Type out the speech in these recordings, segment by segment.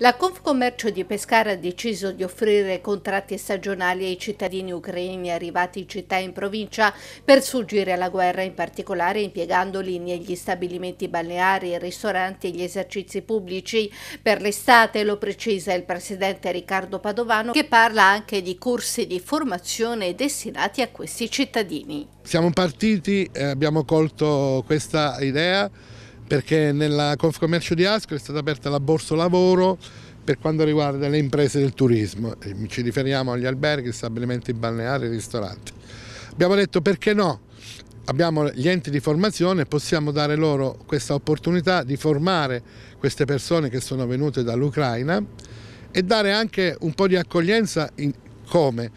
La Confcommercio di Pescara ha deciso di offrire contratti stagionali ai cittadini ucraini arrivati in città e in provincia per sfuggire alla guerra, in particolare impiegandoli negli stabilimenti balneari, ristoranti e gli esercizi pubblici. Per l'estate lo precisa il presidente Riccardo Padovano che parla anche di corsi di formazione destinati a questi cittadini. Siamo partiti e abbiamo colto questa idea perché nella Confcommercio di Asco è stata aperta la Borsa Lavoro per quanto riguarda le imprese del turismo, ci riferiamo agli alberghi, stabilimenti balneari e ristoranti. Abbiamo detto perché no? Abbiamo gli enti di formazione, possiamo dare loro questa opportunità di formare queste persone che sono venute dall'Ucraina e dare anche un po' di accoglienza come?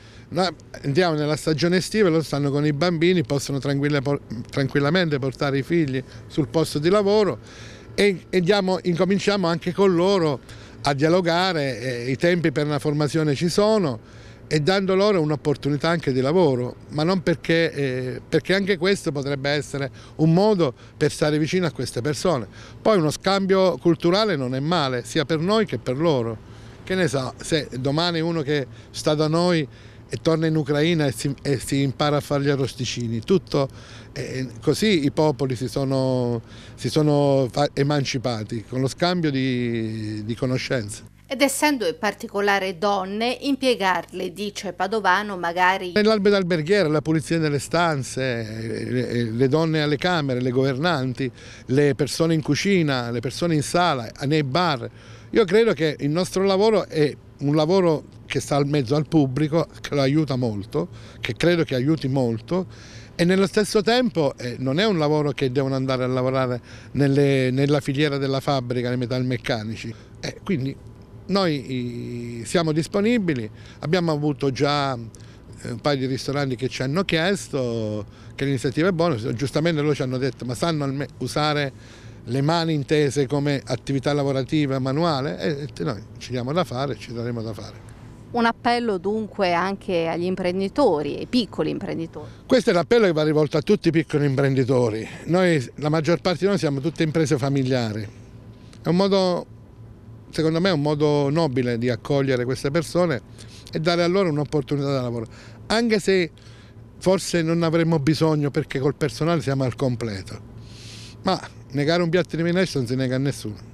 Andiamo nella stagione estiva, loro stanno con i bambini, possono tranquillamente portare i figli sul posto di lavoro e, e diamo, incominciamo anche con loro a dialogare, i tempi per una formazione ci sono e dando loro un'opportunità anche di lavoro, ma non perché, eh, perché anche questo potrebbe essere un modo per stare vicino a queste persone. Poi uno scambio culturale non è male, sia per noi che per loro. Che ne so, se domani uno che sta da noi e torna in Ucraina e si, e si impara a fare gli arrosticini, tutto eh, così i popoli si sono, si sono emancipati con lo scambio di, di conoscenze ed essendo in particolare donne, impiegarle, dice Padovano, magari... Nell'albero alberghiera, la pulizia delle stanze, le donne alle camere, le governanti, le persone in cucina, le persone in sala, nei bar, io credo che il nostro lavoro è un lavoro che sta al mezzo al pubblico, che lo aiuta molto, che credo che aiuti molto e nello stesso tempo eh, non è un lavoro che devono andare a lavorare nelle, nella filiera della fabbrica, nei metalmeccanici. Eh, quindi noi siamo disponibili, abbiamo avuto già eh, un paio di ristoranti che ci hanno chiesto che l'iniziativa è buona, giustamente loro ci hanno detto ma sanno usare le mani intese come attività lavorativa manuale e noi ci diamo da fare e ci daremo da fare. Un appello dunque anche agli imprenditori, ai piccoli imprenditori. Questo è l'appello che va rivolto a tutti i piccoli imprenditori. Noi, la maggior parte di noi siamo tutte imprese familiari. È un modo, secondo me, un modo nobile di accogliere queste persone e dare a loro un'opportunità di lavoro. Anche se forse non avremmo bisogno perché col personale siamo al completo. Ma negare un piatto di minestra non si nega a nessuno.